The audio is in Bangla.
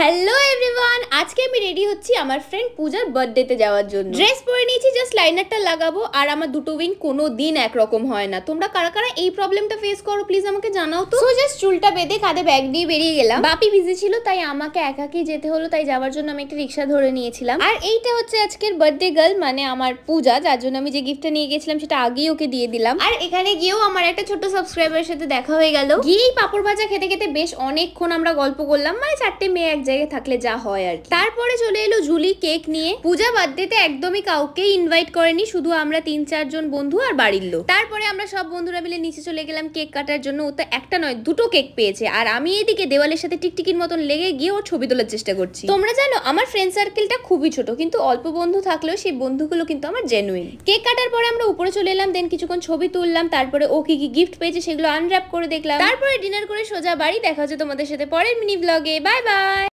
হ্যালো এভরিওয়ান আজকে আমি রেডি হচ্ছি আমার ফ্রেন্ড পূজার বার্থডেতে যাওয়ার জন্য ড্রেস পরে নিয়েছি জাস্ট লাইনারটা লাগাবো আর আমার দুটো উইং কোনো দিন একরকম হয় না তোমরা কারা কারা এই প্রবলেমটা ফেস করো প্লিজ আমাকে জানাও তো সো জাস্ট চুলটা বেঁধে কাঁধে ব্যাগ নিয়ে বেরিয়ে গেলাম বাপি বিজি ছিল তাই আমাকে একাকি যেতে হলো তাই যাওয়ার জন্য আমি একটা রিক্সা ধরে নিয়েছিলাম আর এইটা হচ্ছে আজকের বার্থডে গার্ল মানে আমার পূজা যার জন্য আমি যে গিফটটা নিয়ে গেছিলাম সেটা আগেই ওকে দিয়ে দিলাম আর এখানে গিয়েও আমার একটা ছোট সাবস্ক্রাইবারের সাথে দেখা হয়ে গেল গিয়েই পাপড় ভাজা খেতে খেতে বেশ অনেকক্ষণ আমরা গল্প করলাম মানে চারটে মেয়ে এক জায়গায় থাকলে যা হয় আর তারপরে চলে এলো ঝুলি কেক নিয়ে পূজা বার্থডে একদমই কাউকে ইনভাইট করেনি শুধু আমরা তিন চারজন বন্ধু আর বাড়ির লোক তারপরে আমরা সব বন্ধুরা মিলে নিচে চলে গেলাম কেক কাটার জন্য ও তো একটা নয় দুটো কেক পেয়েছে আর আমি এদিকে দেওয়ালের সাথে টিকটিকির মতন লেগে গিয়ে ওর ছবি তোলার চেষ্টা করছি তোমরা জানো আমার ফ্রেন্ড সার্কেলটা খুবই ছোট কিন্তু অল্প বন্ধু থাকলেও সেই বন্ধুগুলো কিন্তু আমার জেনুইন কেক কাটার পরে আমরা উপরে চলে এলাম দেন কিছুক্ষণ ছবি তুললাম তারপরে ও কি কি গিফট পেয়েছে সেগুলো আনর্যাপ করে দেখলাম তারপরে ডিনার করে সোজা বাড়ি দেখা হচ্ছে তোমাদের সাথে পরের মিনি ব্লগে বাই বাই